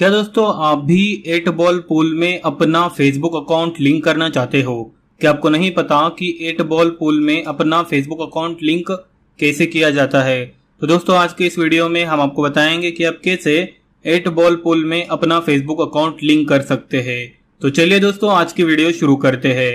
क्या दोस्तों आप भी एट बॉल पूल में अपना फेसबुक अकाउंट लिंक करना चाहते हो क्या आपको नहीं पता कि एट बॉल पूल में अपना फेसबुक अकाउंट लिंक कैसे किया जाता है तो दोस्तों आज के इस वीडियो में हम आपको बताएंगे कि आप कैसे एट बॉल पूल में अपना फेसबुक अकाउंट लिंक कर सकते हैं तो चलिए दोस्तों आज की वीडियो शुरू करते हैं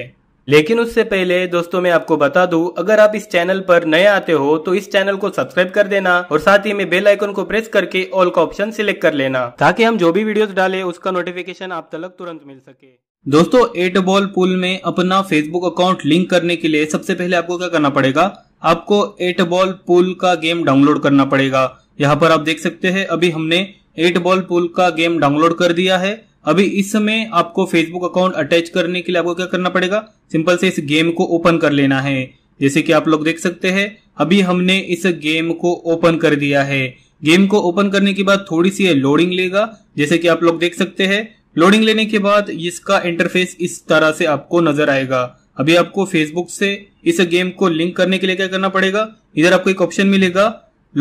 लेकिन उससे पहले दोस्तों मैं आपको बता दूं अगर आप इस चैनल पर नए आते हो तो इस चैनल को सब्सक्राइब कर देना और साथ ही में बेल आइकन को प्रेस करके ऑल का ऑप्शन सिलेक्ट कर लेना ताकि हम जो भी वीडियोस डालें उसका नोटिफिकेशन आप तक तुरंत मिल सके दोस्तों एट बॉल पुल में अपना फेसबुक अकाउंट लिंक करने के लिए सबसे पहले आपको क्या करना पड़ेगा आपको एट बॉल पुल का गेम डाउनलोड करना पड़ेगा यहाँ पर आप देख सकते हैं अभी हमने एट बॉल पुल का गेम डाउनलोड कर दिया है अभी इस समय आपको फेसबुक अकाउंट अटैच करने के लिए आपको क्या करना पड़ेगा सिंपल से इस गेम को ओपन कर लेना है जैसे कि आप लोग देख सकते हैं अभी हमने इस गेम को ओपन कर दिया है गेम को ओपन करने के बाद थोड़ी सी लोडिंग लेगा जैसे कि आप लोग देख सकते हैं लोडिंग लेने के बाद इसका इंटरफेस इस तरह से आपको नजर आएगा अभी आपको फेसबुक से इस गेम को लिंक करने के लिए क्या करना पड़ेगा इधर आपको एक ऑप्शन मिलेगा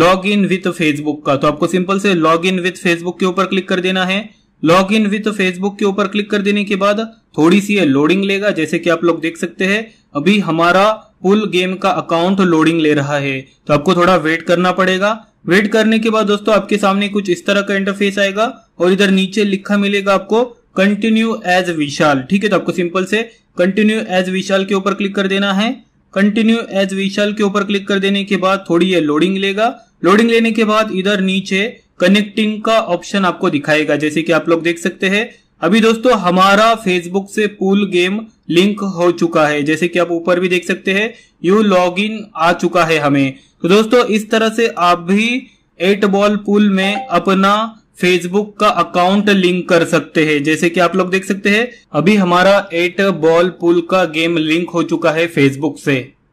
लॉग इन विथ फेसबुक का तो आपको सिंपल से लॉग इन विथ फेसबुक के ऊपर क्लिक कर देना है लॉग इन विथ फेसबुक के ऊपर क्लिक कर देने के बाद थोड़ी सी लोडिंग लेगा जैसे कि आप लोग देख सकते हैं अभी हमारा पुल गेम का अकाउंट लोडिंग ले रहा है तो आपको थोड़ा वेट करना पड़ेगा वेट करने के बाद दोस्तों आपके सामने कुछ इस तरह का इंटरफेस आएगा और इधर नीचे लिखा मिलेगा आपको कंटिन्यू एज विशाल ठीक है तो आपको सिंपल से कंटिन्यू एज विशाल के ऊपर क्लिक कर देना है कंटिन्यू एज विशाल के ऊपर क्लिक कर देने के बाद थोड़ी ये लोडिंग लेगा लोडिंग लेने के बाद इधर नीचे कनेक्टिंग का ऑप्शन आपको दिखाएगा जैसे कि आप लोग देख सकते हैं अभी दोस्तों हमारा फेसबुक से पूल गेम लिंक हो चुका है जैसे कि आप ऊपर भी देख सकते हैं यू लॉग इन आ चुका है हमें तो दोस्तों इस तरह से आप भी एट बॉल पूल में अपना फेसबुक का अकाउंट लिंक कर सकते हैं जैसे कि आप लोग देख सकते हैं अभी हमारा एट बॉल पूल का गेम लिंक हो चुका है फेसबुक से